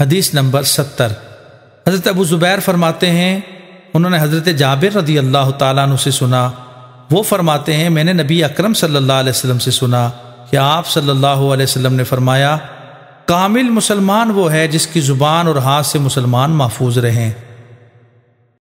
हदीस नंबर सत्तर हज़रत अबू ज़ुबैर फरमाते हैं उन्होंने हज़रत जाबिर रदी अल्लाह तु से सुना वो फरमाते हैं मैंने नबी अक्रम सल्लल्लाहु अलैहि से सुना कि आप सल्लल्लाहु वसम ने फरमाया कामिल मुसलमान वो है जिसकी ज़ुबान और हाथ से मुसलमान महफूज रहें